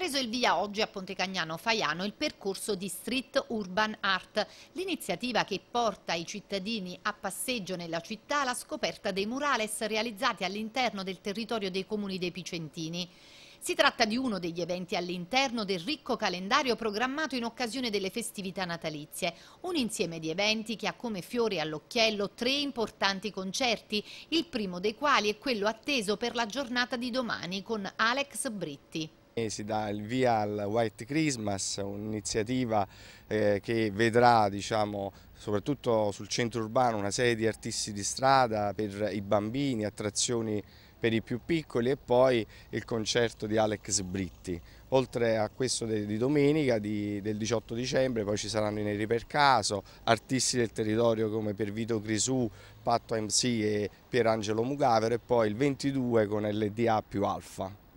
preso il via oggi a Pontecagnano Faiano il percorso di Street Urban Art, l'iniziativa che porta i cittadini a passeggio nella città alla scoperta dei murales realizzati all'interno del territorio dei comuni dei Picentini. Si tratta di uno degli eventi all'interno del ricco calendario programmato in occasione delle festività natalizie, un insieme di eventi che ha come fiori all'occhiello tre importanti concerti, il primo dei quali è quello atteso per la giornata di domani con Alex Britti. Si dà il via al White Christmas, un'iniziativa eh, che vedrà diciamo, soprattutto sul centro urbano una serie di artisti di strada per i bambini, attrazioni per i più piccoli e poi il concerto di Alex Britti. Oltre a questo di domenica di, del 18 dicembre poi ci saranno i Neri per Caso, artisti del territorio come Pervito Grisù, Patto MC e Pierangelo Mugavero e poi il 22 con LDA più Alfa.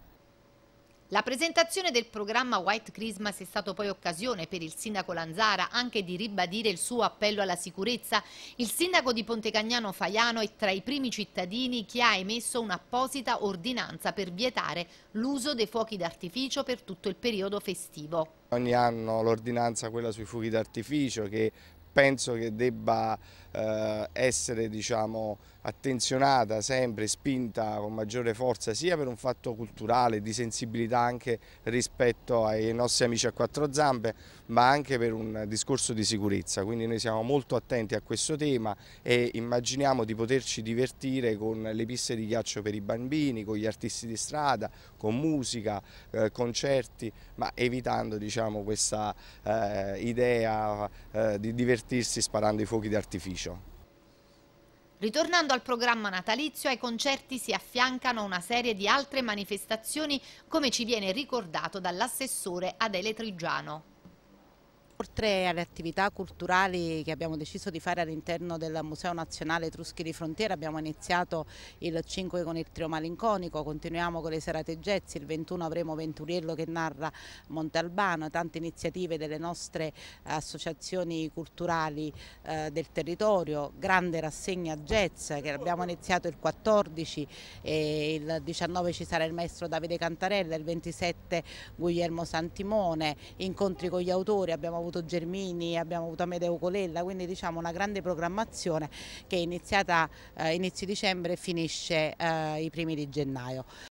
La presentazione del programma White Christmas è stata poi occasione per il sindaco Lanzara anche di ribadire il suo appello alla sicurezza. Il sindaco di Pontecagnano Faiano è tra i primi cittadini che ha emesso un'apposita ordinanza per vietare l'uso dei fuochi d'artificio per tutto il periodo festivo. Ogni anno l'ordinanza quella sui fuochi d'artificio che penso che debba eh, essere diciamo, attenzionata sempre, spinta con maggiore forza sia per un fatto culturale, di sensibilità anche rispetto ai nostri amici a quattro zampe, ma anche per un discorso di sicurezza. Quindi noi siamo molto attenti a questo tema e immaginiamo di poterci divertire con le piste di ghiaccio per i bambini, con gli artisti di strada, con musica, eh, concerti, ma evitando diciamo, questa eh, idea eh, di divertimento divertirsi sparando i fuochi d'artificio. Ritornando al programma natalizio, ai concerti si affiancano una serie di altre manifestazioni come ci viene ricordato dall'assessore Adele Trigiano. Oltre alle attività culturali che abbiamo deciso di fare all'interno del Museo Nazionale Etruschi di Frontiera, abbiamo iniziato il 5 con il Trio Malinconico, continuiamo con le serate jazz, il 21 avremo Venturiello che narra Monte Albano, tante iniziative delle nostre associazioni culturali eh, del territorio, grande rassegna jazz che abbiamo iniziato il 14 e il 19 ci sarà il maestro Davide Cantarella, il 27 Guglielmo Santimone, incontri con gli autori, abbiamo avuto avuto Germini, abbiamo avuto Amedeo Colella, quindi diciamo una grande programmazione che è iniziata eh, inizio dicembre e finisce eh, i primi di gennaio.